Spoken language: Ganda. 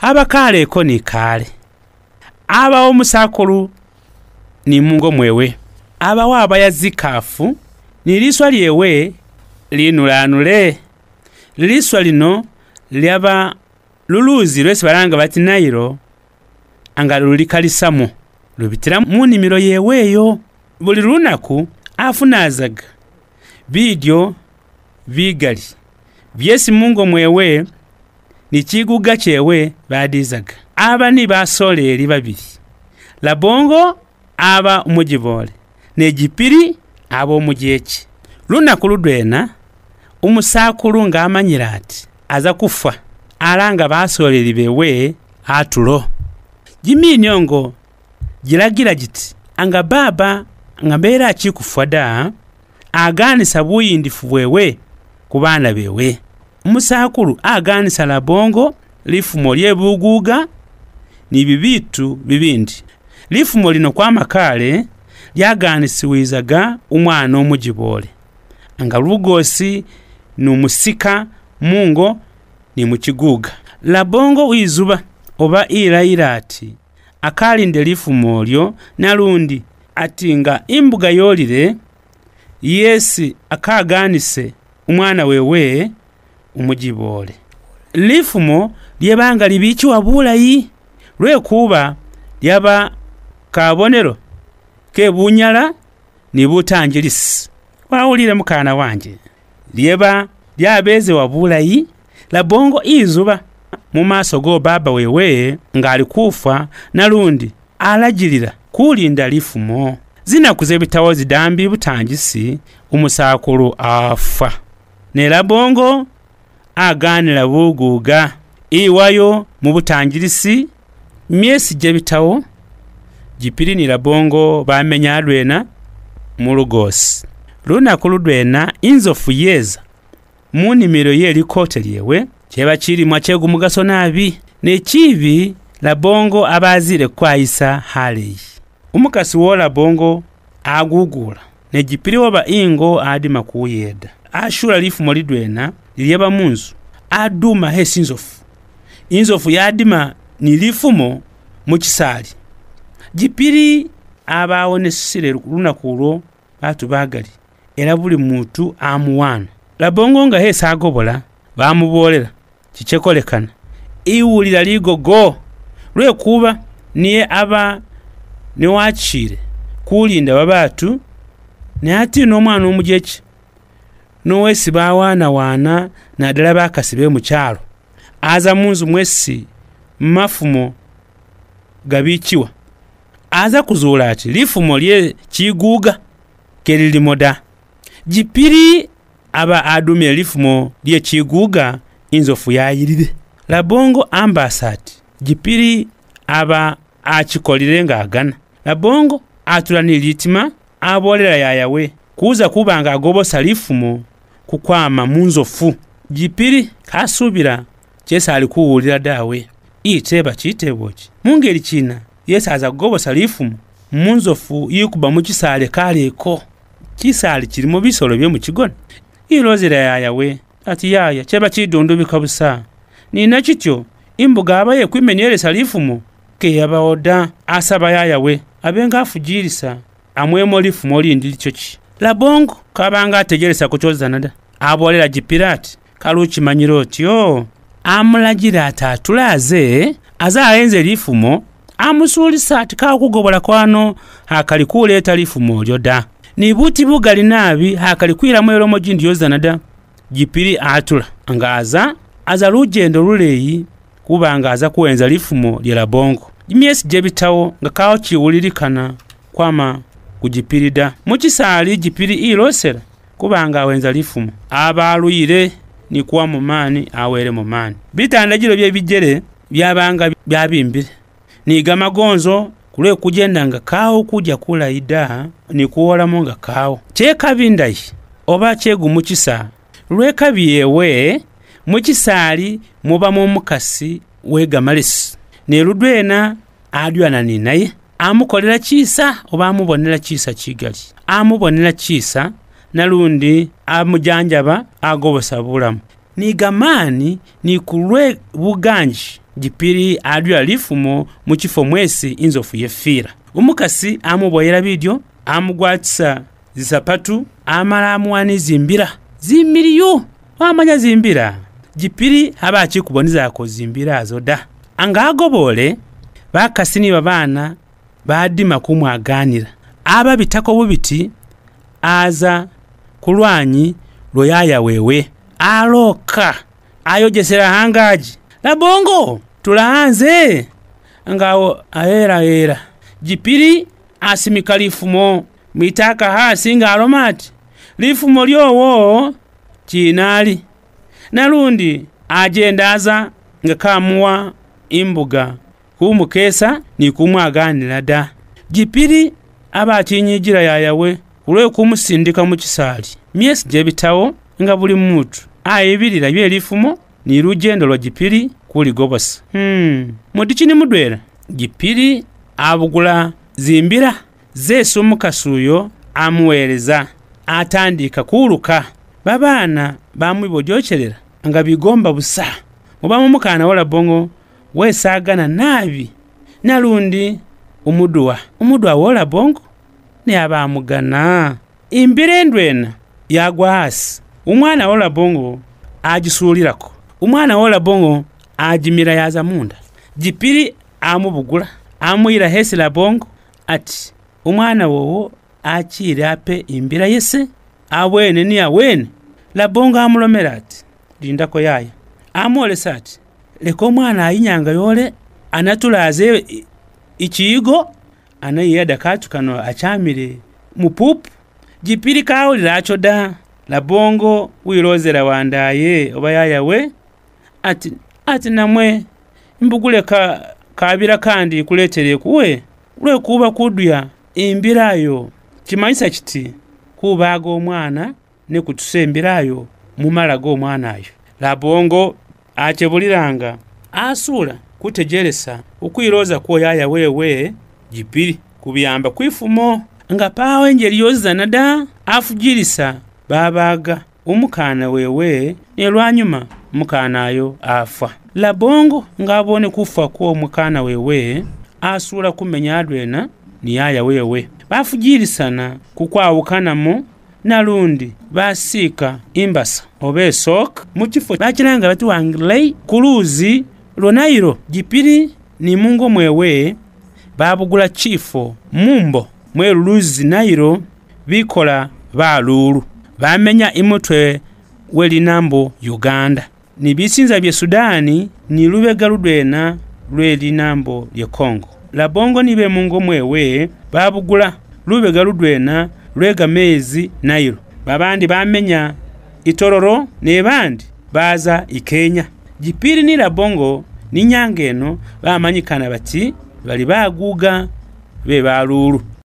abakaala eko nikaale abawo omusakulu nimungo mwewe abawo abayazikaafu niliiswa lyewe linulanule liliiswa lino lyaba luluuzi lwesi balanga bati nayiro anga lulikalisamo lubitira munimiro yewe eyo buli lunaku afunazaga bidyo bigali byesi mungo mwewe nikiguga kyewe badizaga aba ni basole eri babiri labongo aba umujibole nejipiri aba umujeki lunaku ludwena umusakulu ngaamanyire ati aza kufa ala nga basoleri bewe atulo jiminyo ngo jilagira jiti anga baba nga mbera akikufwa da aganisa buyindifu bwewe ku baana bewe umusaakulu aganisa labongo lifumo lyebuguga ni bibitu bibindi lifumo lino kwamakale lyaganisiwizaga umwana omujibole nga lugosi numusika mungo ni mukiguga. labongo wizuba oba ilayila ati akalinde lifumo lyo nalundi ati nga imbuga yolile yesi akaganise umwana wewe umujibole lifumo lyebanga libikiwa bulayi lwekuba lyaba kabonero kebunyala ni butanjilisi wawulire mukana wanje lyeba lyabezewa bulayi labongo izuba mu maaso go baba wewe ng'ali kufa nalundi alagilira kulinda lifumo zinaku z'ebitawo zidambi butangisi umusakulu afa ne labongo aganira buguga iwayo mu butangirisi myesi gye bitawo gipilinira bongo bamenya alwena mu lugosi lunaku ludwena inzofu yeza mu munimiro yelikote lyewe kyeba kilimwa kyegumugaso naabi nekibi labongo abazile kwayisa haleyi umukasi wo labongo agugula nejipiliwo ba ingo adima kuyeda ashula lifumo lidwena lilyeba munzu aduma hesi inzofu inzofu yadima ni lifumo mu kisaali jipili abawonesiile lunaku olwo batu bagali era buli muntu amuwaana labongo nga hesi agobola bamuboolera kicekolekana iwulira ligogo lwekuba niye aba niwaciile kulinda babatu naye ati n'omwana omujeki n'owesi bawaanawaana naddala bakasi bemukyalo aza munzu mwesi mafumo gabikiwa aza kuzuula ati lifumo lye kiguuga kelilimo da jipiri aba adumye lifumo lye kiguuga inzofu yayirire labongo ambasa ati jipiri aba akikolire nga agana labongo atula ni litima abolera yayawe kuuza kuba nga agobosa lifumo kukwama mu nzofu jipiri kasuubira kyesi ali kuwulira daawe iteeba kiteebo ki mu ngeri kina yesu aza kugobosa lifumu mu nzofu yikuba mu kisaali kaleeko kisaali kilimu bisolo bye mu kigona ilozera yayawe ati yaya kyeba kidundubika busa nina kityo imbuga abaye yekwimenyeresa lifumu keyabawo da asaba yayawe abe nga afujilisa amwemu lifumu olindi lityo ki labongo kabanga ategeresa kukyozana da aboolera gipiraati kale okimanyira otyo amulagira ati atulaaze aze ayenza lifumo amusuulisa ati kakugobola kwano hakalikuuleeta lifumo olyo da nibuti bugali naabi hakalikwiramu elomo gindi yozana da gipiri atula ngaaza aza lugendo luleyi kuba nga aza kuwenza lifumo lya labongo jimyesi gyebitawo nga kawo kiwulirikana kwama kujipilida muchisaali ijipili ilosela kubanga awenza lifumu abalwile ni kuwa mumaani awele mumaani bitandajilo bye bijele byabanga byabimbile niga magonzo kulwe kujenda nga kawo kuja kulayida ni kuwolamo nga kawo ndayi oba kyegu mukisa lwekabyewe mukisaali mubamu omukasi wegamalesi neludwena adwana ninaye amukolera kiisa oba amubonera kiisa kigali amubonera kiisa nalundi amujanjaba agobosa bulamu nigamaani ni kulwe buganji jipili aliyo alifumo mukifo mwesi inzofu yefiira umukasi amuboyera bidyo amugwatisa zisapatu amala amuwani zimbira zimiliyo wamanya zimbira Jipiri aba akikubonizaako zimbira azo da anga agobole bakasi ni babana baadima kumwagaanira aba bitakobu biti aza kulwanyi lweyaya wewe aloka ayogesera hangagi labongo tulaanze ngawo aeraera jipiri asimika lifumo mwitaka hasi nga aloma ati lifumo lyowo kinaali nalundi ajendaaza nga kamuwa imbuga kumukesa ni kumwaganila da jipili abatinyijila yayawe kulwe kumusindika mukisali myesi jebitawo nga buli mutu ayibilila byelifumo ni lujendo lwa jipili kuligobosa hmm. mudichini mudwela jipili abugula zimbila zesi umukasi uyo amuweleza atandika kuluka babana bamwibojochelela nga bigomba busa muba mumukana wa labongo wese agana naabi nalundi umudwa umudwa wola bongo ne aba amugana imbira endwena yagwa asi umwana wola bongo ajisuulirako umwana wola bongo ajimira yaza munda jipili amubugula amuyila hesi la ati umwana wowo akiri ape imbira yese awene ni awene labongo amulomela ati lindako yaya amwolesa ati leka omwana ayinyanga yole anatulaze ikiigo e, anayiyada kaatu kano acyamire mupupu jipiri kawulira acyo da labongo wirozera wandaye oba yayawe ati ati namwe mbugule ka, kabira kandi kuletere kuwe lwekuba kudya imbirayo kimanyisa kiti kubaga omwana nekutusa imbirayo mumala g'omwana ayo labongo achebulilanga asula kutejelesa ukwiloza kwoyaya wewe jipili kubiyamba kwifumo nga pawo enjeli yozana da afujilisa babaga umukana wewe lwanyuma mukana ayo afa labongo ngabone kufa kwo umukana wewe asula kumenya adwena ni yaya wewe bafujilisana kukwawukanamo nalundi basika imbasa oba esooka mu bakilanga bati wangilei ku luuzi lwa nailo jipili ni mungo mwewe babugula chifo mumbo mwe luluzi nailo bikola balulu bamenya imutwe welinambo uganda ni bisinza bye sudani ni lubega ludwena linambo lye congo labongo ni mungo mwewe babugula lubega ludwena lw'egameezi nayiro babandi bamenya itororo nebandi baza ikenya jipili ni labongo ninyanga eno bamanyikana bati bari baguga be balulu